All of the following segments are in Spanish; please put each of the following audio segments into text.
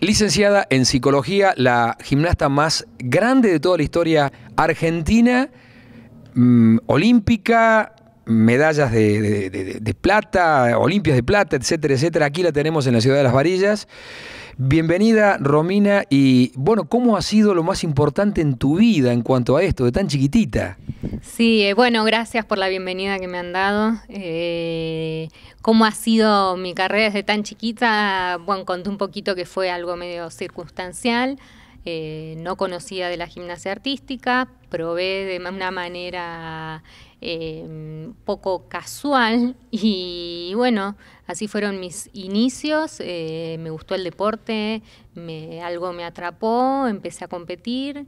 Licenciada en psicología, la gimnasta más grande de toda la historia argentina, mm, olímpica, medallas de, plata, olimpias de plata, etcétera, etcétera. Aquí la tenemos en la ciudad de Las Varillas. Bienvenida, Romina. Y bueno, ¿cómo ha sido lo más importante en tu vida en cuanto a esto, de tan chiquitita? Sí, eh, bueno, gracias por la bienvenida que me han dado. Eh, ¿Cómo ha sido mi carrera desde tan chiquita? Bueno, conté un poquito que fue algo medio circunstancial. Eh, no conocía de la gimnasia artística, probé de una manera eh, poco casual y bueno, así fueron mis inicios, eh, me gustó el deporte, algo me atrapó, empecé a competir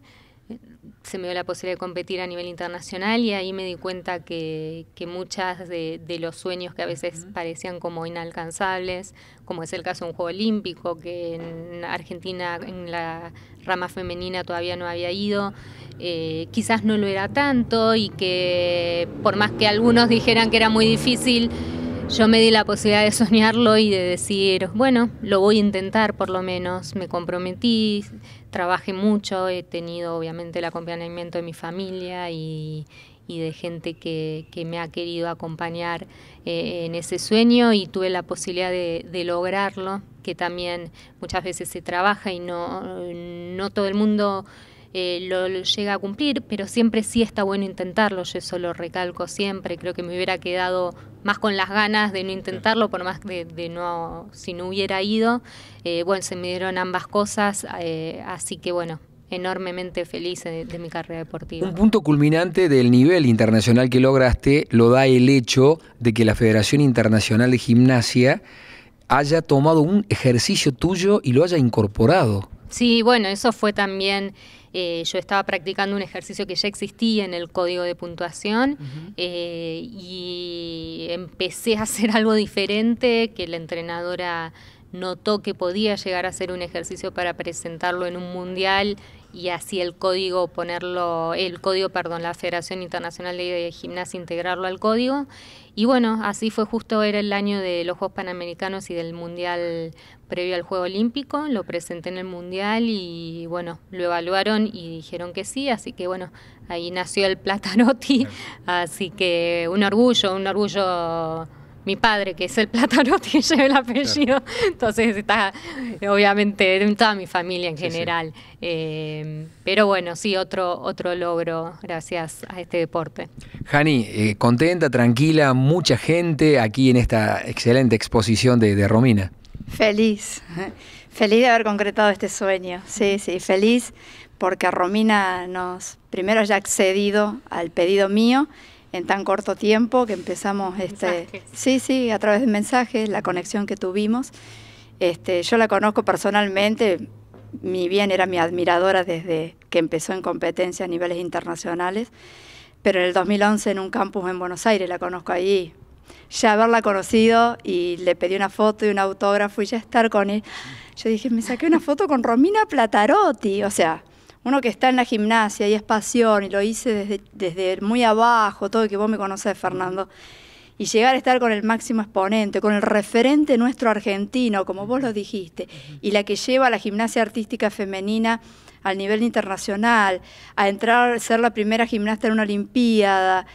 se me dio la posibilidad de competir a nivel internacional y ahí me di cuenta que, que muchas de, los sueños que a veces parecían como inalcanzables, como es el caso de un juego olímpico, que en Argentina en la rama femenina todavía no había ido, eh, quizás no lo era tanto y que por más que algunos dijeran que era muy difícil, yo me di la posibilidad de soñarlo y de decir, bueno, lo voy a intentar por lo menos. Me comprometí, trabajé mucho, he tenido obviamente el acompañamiento de mi familia y, de gente que, me ha querido acompañar eh, en ese sueño y tuve la posibilidad de, lograrlo, que también muchas veces se trabaja y no, no todo el mundo eh, lo, llega a cumplir, pero siempre sí está bueno intentarlo, yo eso lo recalco siempre, creo que me hubiera quedado más con las ganas de no intentarlo, por más de, no, si no hubiera ido, eh, bueno, se me dieron ambas cosas, eh, así que bueno, enormemente feliz de, mi carrera deportiva. Un punto culminante del nivel internacional que lograste lo da el hecho de que la Federación Internacional de Gimnasia haya tomado un ejercicio tuyo y lo haya incorporado. Sí, bueno, eso fue también, eh, yo estaba practicando un ejercicio que ya existía en el código de puntuación eh, y empecé a hacer algo diferente que la entrenadora notó que podía llegar a ser un ejercicio para presentarlo en un mundial y así el código ponerlo, el código, perdón, la Federación Internacional de Gimnasia integrarlo al código. Y bueno, así fue justo, era el año de los Juegos Panamericanos y del Mundial previo al Juego Olímpico, lo presenté en el Mundial y bueno, lo evaluaron y dijeron que sí, así que bueno, ahí nació el Platarotti, así que un orgullo, un orgullo mi padre, que es el plátano, tiene el apellido. Entonces está, obviamente, en toda mi familia en general. Eh, pero bueno, sí, otro, otro logro gracias a este deporte. Jani, eh, contenta, tranquila, mucha gente aquí en esta excelente exposición de, Romina. Feliz, ¿eh? feliz de haber concretado este sueño. Sí, sí, feliz porque Romina nos primero ya ha accedido al pedido mío en tan corto tiempo que empezamos este sí sí a través de mensajes la conexión que tuvimos este, yo la conozco personalmente mi bien era mi admiradora desde que empezó en competencia a niveles internacionales pero en el 2011 en un campus en Buenos Aires la conozco ahí ya haberla conocido y le pedí una foto y un autógrafo y ya estar con él yo dije me saqué una foto con Romina Platarotti o sea uno que está en la gimnasia y es pasión y lo hice desde, desde muy abajo, todo que vos me conoces, Fernando, y llegar a estar con el máximo exponente, con el referente nuestro argentino, como vos lo dijiste, y la que lleva a la gimnasia artística femenina al nivel internacional, a entrar, a ser la primera gimnasta en una olimpiada,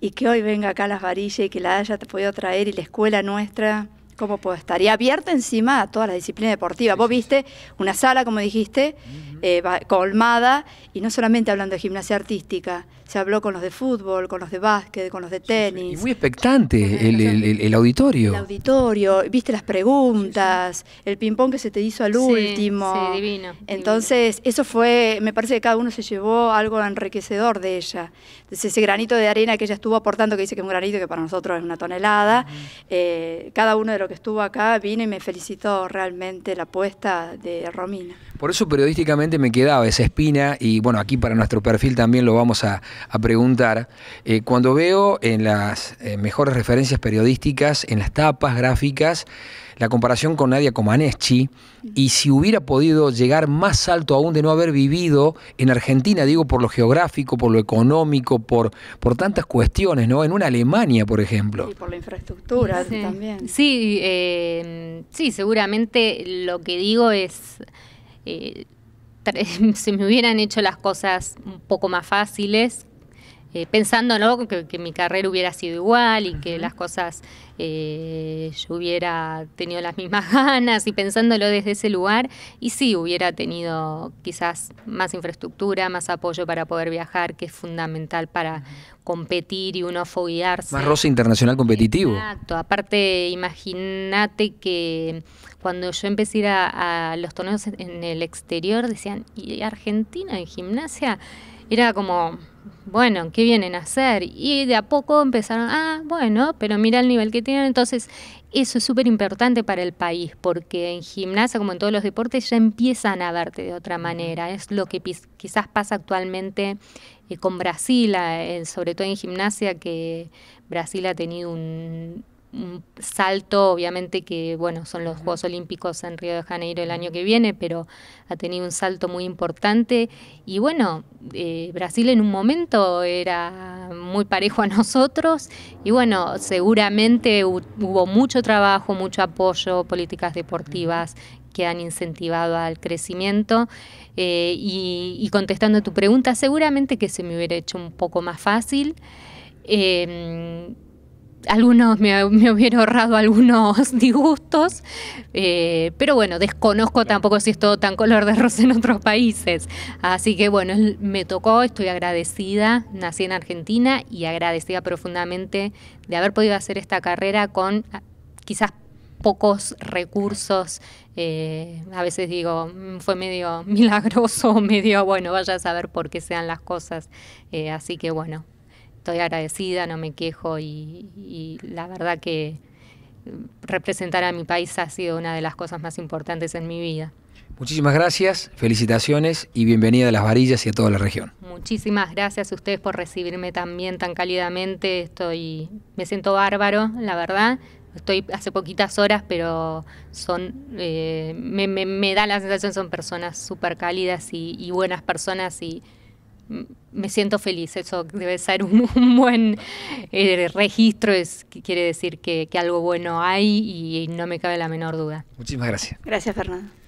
y que hoy venga acá a las varillas y que la haya podido traer y la escuela nuestra ¿Cómo puedo estar? Y abierta encima a toda la disciplina deportiva. Vos viste una sala, como dijiste, eh, colmada, y no solamente hablando de gimnasia artística, se habló con los de fútbol, con los de básquet, con los de tenis. Y muy expectante el, auditorio. El auditorio, viste las preguntas, el ping-pong que se te hizo al último. Sí, divino. Entonces, eso fue, me parece que cada uno se llevó algo enriquecedor de ella. ese granito de arena que ella estuvo aportando, que dice que es un granito que para nosotros es una tonelada, eh, cada uno de los que estuvo acá vino y me felicitó realmente la apuesta de Romina. Por eso periodísticamente me quedaba esa espina y bueno, aquí para nuestro perfil también lo vamos a, a preguntar. Eh, cuando veo en las eh, mejores referencias periodísticas, en las tapas gráficas, la comparación con Nadia Comaneci, y si hubiera podido llegar más alto aún de no haber vivido en Argentina, digo por lo geográfico, por lo económico, por, por tantas cuestiones, ¿no? En una Alemania, por ejemplo. Y por la infraestructura sí. también. Sí, eh, sí, seguramente lo que digo es se me hubieran hecho las cosas un poco más fáciles eh, pensando Que, mi carrera hubiera sido igual y que las cosas eh, yo hubiera tenido las mismas ganas y pensándolo desde ese lugar y sí hubiera tenido quizás más infraestructura, más apoyo para poder viajar, que es fundamental para competir y uno foguearse. Más rosa internacional competitivo. Exacto, aparte imagínate que cuando yo empecé a ir a los torneos en el exterior decían, ¿y Argentina en gimnasia? Era como bueno, ¿qué vienen a hacer? Y de a poco empezaron, ah, bueno, pero mira el nivel que tienen. Entonces, eso es súper importante para el país, porque en gimnasia, como en todos los deportes, ya empiezan a verte de otra manera. Es lo que quizás pasa actualmente eh, con Brasil, eh, sobre todo en gimnasia, que Brasil ha tenido un un salto, obviamente que bueno, son los Juegos Olímpicos en Río de Janeiro el año que viene, pero ha tenido un salto muy importante. Y bueno, eh, Brasil en un momento era muy parejo a nosotros y bueno, seguramente hubo mucho trabajo, mucho apoyo, políticas deportivas que han incentivado al crecimiento. Eh, y, contestando contestando tu pregunta, seguramente que se me hubiera hecho un poco más fácil. Em, algunos me, me, hubiera ahorrado algunos disgustos, eh, pero bueno, desconozco tampoco si es todo tan color de rosa en otros países. Así que bueno, me tocó, estoy agradecida, nací en Argentina y agradecida profundamente de haber podido hacer esta carrera con ah, quizás pocos recursos. Eh, a veces digo, mm, fue medio milagroso, medio, bueno, vaya a saber por qué sean las cosas. Eh, así que bueno, estoy agradecida, no me quejo y, la verdad que representar a mi país ha sido una de las cosas más importantes en mi vida. Muchísimas gracias, felicitaciones y bienvenida a las varillas y a toda la región. Muchísimas gracias a ustedes por recibirme también tan cálidamente. Estoy, me siento bárbaro, la verdad. Estoy hace poquitas horas, pero son, eh, me, da la sensación son personas súper cálidas y, y buenas personas y me siento feliz. Eso debe ser un, buen eh, registro, es, que quiere decir que, que algo bueno hay y no me cabe la menor duda. Muchísimas gracias. Gracias, Fernando.